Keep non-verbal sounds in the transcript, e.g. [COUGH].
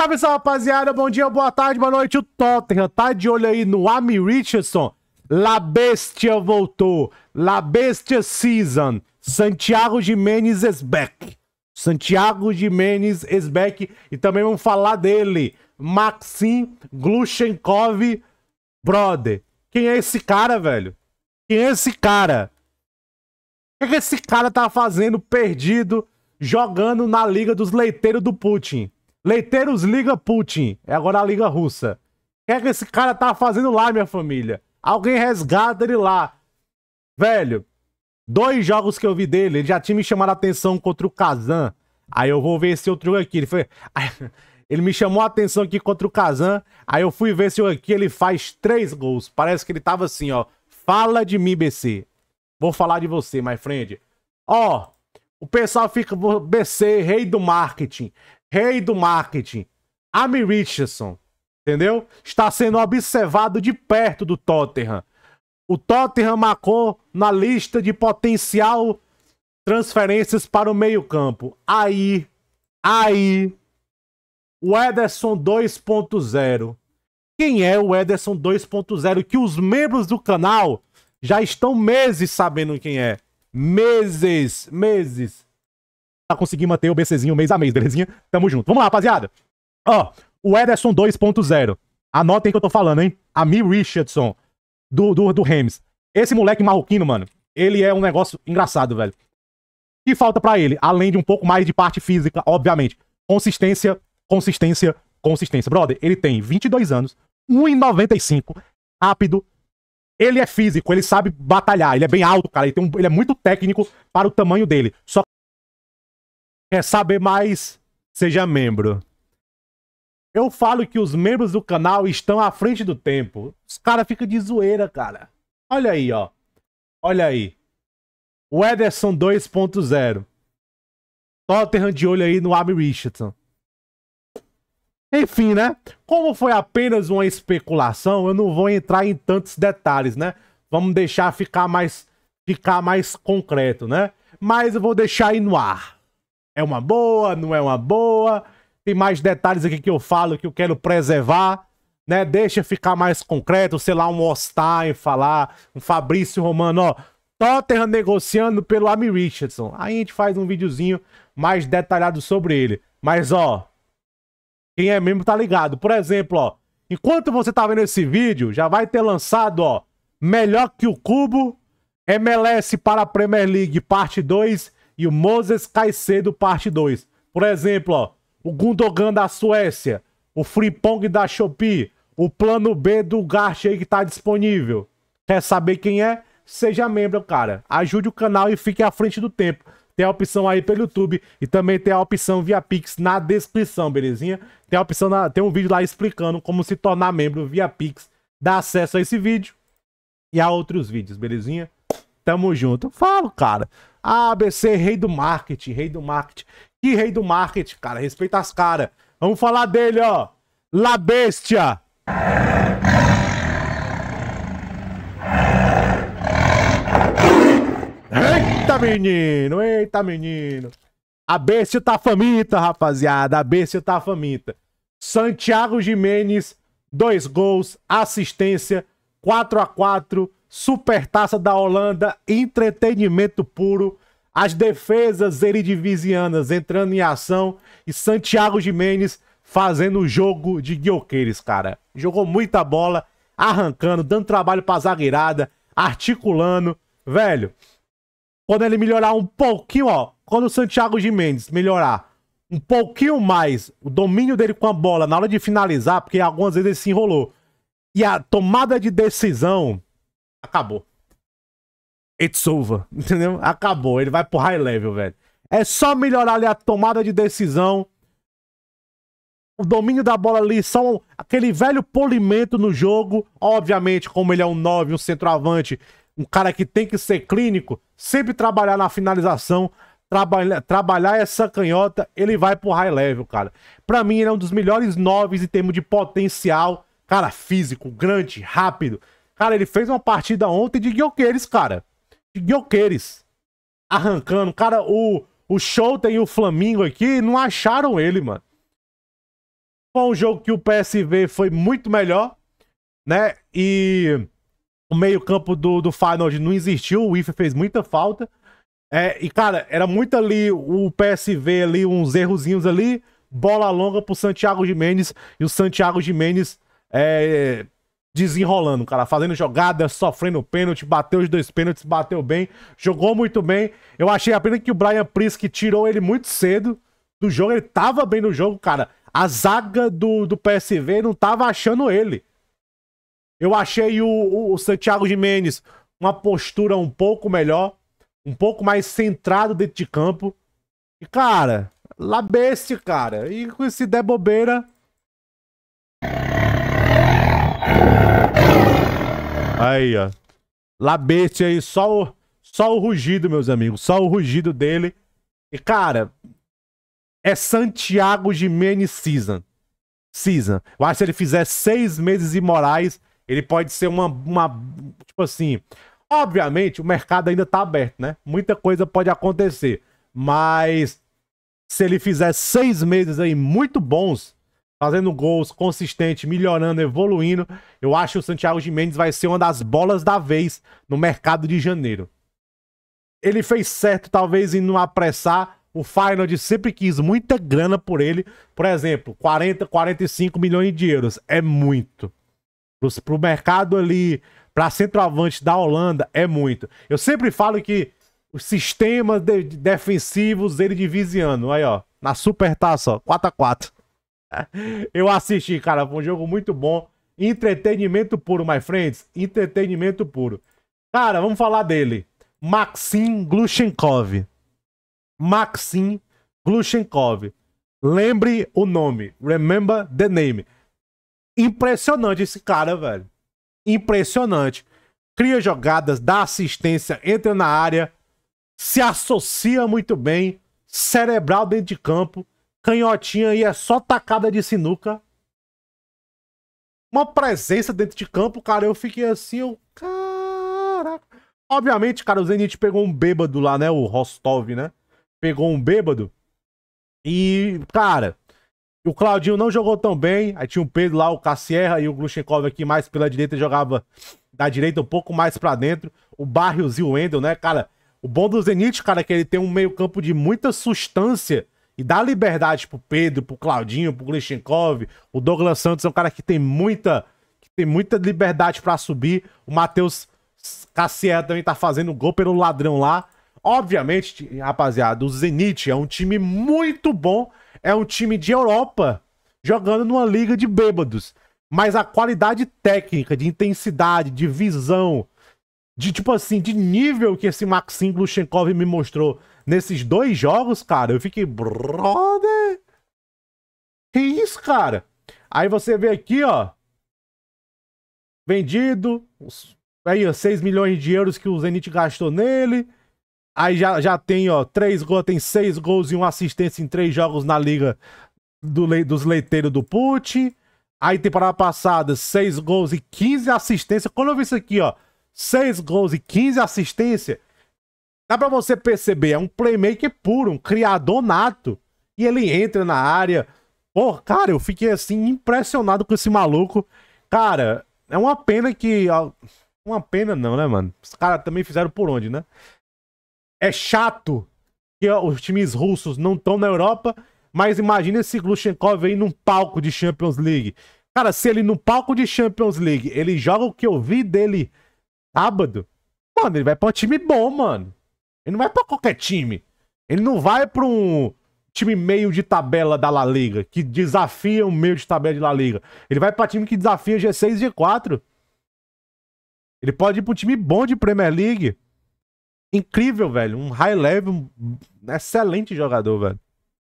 Salve, salve, rapaziada. Bom dia, boa tarde, boa noite. O Tottenham tá de olho aí no Ami Richardson. La Bestia voltou. La Bestia Season. Santiago Jimenez is back. Santiago Jimenez is back. E também vamos falar dele. Maxim glushenkov brother. Quem é esse cara, velho? Quem é esse cara? O que, é que esse cara tá fazendo perdido jogando na Liga dos Leiteiros do Putin? Leiteiros Liga Putin. É agora a Liga Russa. O que é que esse cara tá fazendo lá, minha família? Alguém resgata ele lá. Velho, dois jogos que eu vi dele, ele já tinha me chamado a atenção contra o Kazan. Aí eu vou ver esse outro aqui. Ele foi. [LAUGHS] Ele me chamou a atenção aqui contra o Kazan. Aí eu fui ver se aqui ele faz três gols. Parece que ele tava assim, ó. Fala de mim, BC. Vou falar de você, my friend. Ó, o pessoal fica. BC, rei do marketing rei do marketing, Amy Richardson, entendeu? Está sendo observado de perto do Tottenham. O Tottenham marcou na lista de potencial transferências para o meio-campo. Aí, aí, o Ederson 2.0. Quem é o Ederson 2.0? Que os membros do canal já estão meses sabendo quem é. Meses, meses pra conseguir manter o BCzinho mês a mês, belezinha? Tamo junto. Vamos lá, rapaziada. Ó, o Ederson 2.0. Anotem que eu tô falando, hein? Ami Richardson, do, do, do Rams. Esse moleque marroquino, mano, ele é um negócio engraçado, velho. O que falta para ele? Além de um pouco mais de parte física, obviamente. Consistência, consistência, consistência. Brother, ele tem 22 anos, 1,95, rápido. Ele é físico, ele sabe batalhar, ele é bem alto, cara. Ele, um, ele é muito técnico para o tamanho dele. Só Quer saber mais? Seja membro. Eu falo que os membros do canal estão à frente do tempo. Os caras ficam de zoeira, cara. Olha aí, ó. Olha aí. O Ederson 2.0. Tottenham de olho aí no Abby Richardson. Enfim, né? Como foi apenas uma especulação, eu não vou entrar em tantos detalhes, né? Vamos deixar ficar mais, ficar mais concreto, né? Mas eu vou deixar aí no ar. É uma boa, não é uma boa. Tem mais detalhes aqui que eu falo que eu quero preservar. Né, deixa ficar mais concreto, sei lá, um Ostain falar, um Fabrício Romano, ó, Tottenham negociando pelo Ami Richardson. Aí a gente faz um videozinho mais detalhado sobre ele. Mas, ó, quem é mesmo tá ligado. Por exemplo, ó, enquanto você tá vendo esse vídeo, já vai ter lançado, ó, Melhor que o Cubo, MLS para a Premier League, parte 2 e o Moses Caicedo, parte 2. Por exemplo, ó, o Gundogan da Suécia, o Frimpong da Shopee, o plano B do Garch aí que tá disponível. Quer saber quem é? Seja membro, cara. Ajude o canal e fique à frente do tempo. Tem a opção aí pelo YouTube e também tem a opção via Pix na descrição, belezinha? Tem a opção na... tem um vídeo lá explicando como se tornar membro via Pix. Dá acesso a esse vídeo e a outros vídeos, belezinha? Tamo junto. Falo, cara. ABC, rei do marketing, rei do marketing. Que rei do marketing, cara? Respeita as caras. Vamos falar dele, ó. La Bestia. Eita, menino! Eita, menino! A bestia tá faminta, rapaziada. A bestia tá faminta. Santiago Jimenez, dois gols, assistência, 4 a 4 Supertaça da Holanda, entretenimento puro. As defesas eridivisianas entrando em ação e Santiago Jimenez fazendo o jogo de Guioqueires, cara. Jogou muita bola, arrancando, dando trabalho pra zagueirada, articulando. Velho, quando ele melhorar um pouquinho, ó, quando o Santiago Jimenez melhorar um pouquinho mais o domínio dele com a bola na hora de finalizar, porque algumas vezes ele se enrolou, e a tomada de decisão acabou. It's over, [LAUGHS] entendeu? Acabou, ele vai pro high level, velho. É só melhorar ali a tomada de decisão, o domínio da bola ali, são aquele velho polimento no jogo. Obviamente, como ele é um 9, um centroavante, um cara que tem que ser clínico, sempre trabalhar na finalização, trabalha, trabalhar essa canhota, ele vai pro high level, cara. Pra mim, ele é um dos melhores 9 em termos de potencial. Cara, físico, grande, rápido, Cara, ele fez uma partida ontem de Guioqueires, cara. De Guioqueires. Arrancando. Cara, o, o Schouten e o Flamengo aqui não acharam ele, mano. Foi um jogo que o PSV foi muito melhor, né? E o meio-campo do, do Feyenoord não existiu. O IFE fez muita falta. É, e, cara, era muito ali o PSV ali, uns errozinhos ali. Bola longa pro Santiago Mendes. E o Santiago Mendes. é, desenrolando, cara, fazendo jogadas, sofrendo pênalti, bateu os dois pênaltis, bateu bem, jogou muito bem. Eu achei apenas que o Brian Prisk tirou ele muito cedo do jogo, ele tava bem no jogo, cara. A zaga do, do PSV não tava achando ele. Eu achei o, o Santiago Jimenez uma postura um pouco melhor, um pouco mais centrado dentro de campo. E, cara, labeste, cara. E se der bobeira, Aí, ó. Labete aí, só o, só o rugido, meus amigos. Só o rugido dele. E, cara, é Santiago Jimenez Season. Season. Eu acho que se ele fizer seis meses imorais, ele pode ser uma, uma. Tipo assim. Obviamente, o mercado ainda tá aberto, né? Muita coisa pode acontecer. Mas se ele fizer seis meses aí muito bons, fazendo gols consistente, melhorando, evoluindo. Eu acho que o Santiago Mendes vai ser uma das bolas da vez no mercado de janeiro. Ele fez certo, talvez, em não apressar. O Feyenoord sempre quis muita grana por ele. Por exemplo, 40, 45 milhões de euros. É muito. Para o mercado ali, para centroavante da Holanda, é muito. Eu sempre falo que os sistemas de, de defensivos dele divisiano. Aí, ó. Na supertaça, ó. 4x4. Eu assisti, cara. Foi um jogo muito bom. Entretenimento puro, my friends. Entretenimento puro. Cara, vamos falar dele. Maxim Glushenkov. Maxim Glushenkov. Lembre o nome. Remember the name. Impressionante esse cara, velho. Impressionante. Cria jogadas, dá assistência, entra na área, se associa muito bem, cerebral dentro de campo canhotinha aí é só tacada de sinuca. Uma presença dentro de campo, cara. Eu fiquei assim, eu. Caraca. Obviamente, cara, o Zenit pegou um bêbado lá, né? O Rostov, né? Pegou um bêbado. E, cara, o Claudinho não jogou tão bem. Aí tinha o Pedro lá, o Cassierra e o Gluchenkov aqui mais pela direita. jogava da direita um pouco mais para dentro. O Barrios e o Wendel, né, cara? O bom do Zenit, cara, é que ele tem um meio campo de muita substância e dá liberdade pro Pedro, pro Claudinho, pro Glechenkov. O Douglas Santos é um cara que tem muita, que tem muita liberdade para subir. O Matheus Cassier também tá fazendo gol pelo ladrão lá. Obviamente, rapaziada, o Zenit é um time muito bom, é um time de Europa jogando numa liga de bêbados. Mas a qualidade técnica, de intensidade, de visão, de tipo assim, de nível que esse Maxim Gluchenkov me mostrou nesses dois jogos, cara, eu fiquei, brother, que isso, cara? Aí você vê aqui, ó, vendido, aí, ó, 6 milhões de euros que o Zenit gastou nele. Aí já, já tem, ó, 3 gols, tem 6 gols e 1 assistência em 3 jogos na Liga do, dos Leiteiros do Putin. Aí temporada passada, 6 gols e 15 assistências. Quando eu vi isso aqui, ó, 6 gols e 15 assistências, Dá para você perceber, é um playmaker puro, um criador nato. E ele entra na área. Pô, cara, eu fiquei assim impressionado com esse maluco. Cara, é uma pena que. Uma pena não, né, mano? Os caras também fizeram por onde, né? É chato que os times russos não estão na Europa, mas imagina esse Gluchenkov aí num palco de Champions League. Cara, se ele no palco de Champions League, ele joga o que eu vi dele sábado, mano, ele vai pra um time bom, mano. Ele não vai para qualquer time. Ele não vai para um time meio de tabela da La Liga, que desafia o meio de tabela de La Liga. Ele vai para time que desafia G6 e G4. Ele pode ir para um time bom de Premier League. Incrível, velho. Um high level, um excelente jogador, velho.